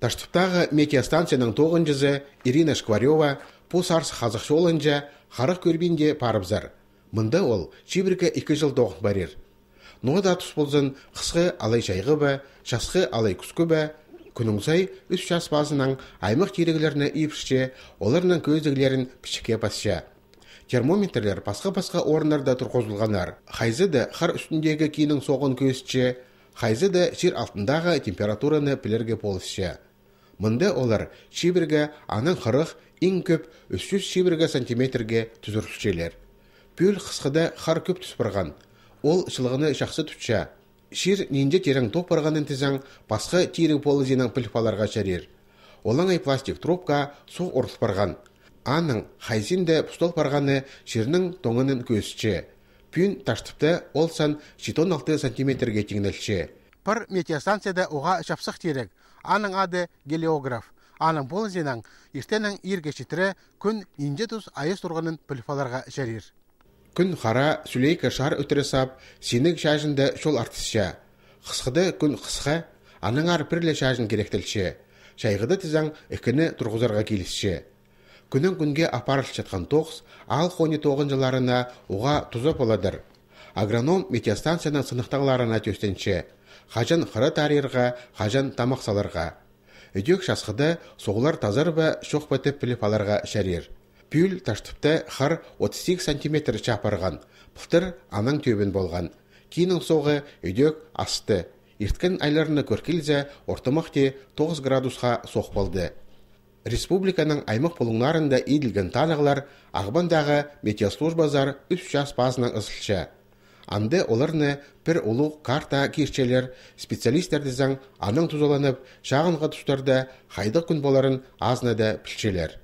Таштыптағы метеостанцияның тоғынжызы Ирина Шкварева пусарс қазық жолынжа қарық көрбенде парыбзар. Мұнда ол чибіргі екі жыл доғын барер. Нода тұс болзын қысқы алай жайғы ба, жасқы алай күскі бі, күніңсай үш жас базынан аймақ керегілеріні үйіпшіше, оларның көздігілерін пішіке басша. Термометрлер басқа-басқа орындарда тұрқозылғанар. Хайзы да қар үстіндегі кейінің соғын көзші, хайзы да жер алтындағы температураны пілерге болысшы мында олар шибірге аның қырық иң көп 300 жүз шибірге сантиметрге түзіршелер пүл қысқыда қар көп түспірған ол шылығыны жақсы түтші. шир нинде терең тоқ барғанын тізең басқа тире полызенің пілпаларға шәрер олаңай пластик трубка су ұртып барған аның хайзинде де барғаны ширнің тоңының көсче пүн таштыпты ол сан 16 сантиметрге теңнелші Пір метеостанцияда оға шапсық терек. Аның ады гелеограф. Аның бұл зенің ертенің шетірі күн енде тұз айыз тұрғанын пілфаларға жәрер. Күн қара сүлейкі шар өтірі сап, сенің шажынды шол артысша. Қысқыды күн қысқа, аның ар пірлі шажын керектілші. Шайғыды тізаң үкіні тұрғызарға келісші. Күнің күнге апарыл жатқан тоқс, ал қоны тоғын жыларына оға тұзы боладыр агроном метеостанцияның сынықтағыларына төстенше хажан хыры тарирға хажан саларға. Үдек шасқыды соғылар тазар ба шоқ бітіп біліп аларға шәрер Пүл таштыпты хар 38 сантиметр шапырған, пылтыр аның төбін болған Кейінің соғы Үдек асты ирткен айларыны көркелзе ортымықте те 9 градусқа соқ болды республиканың аймақ бұлыңларында иділген таныглар ағбандағы метеослужбазар үш час базының Анде оларны бір улуу карта кешчелер, специалисттерді заң аның тузаланып шағынға тұстарды хайдық күн боларын азнада пілшелер.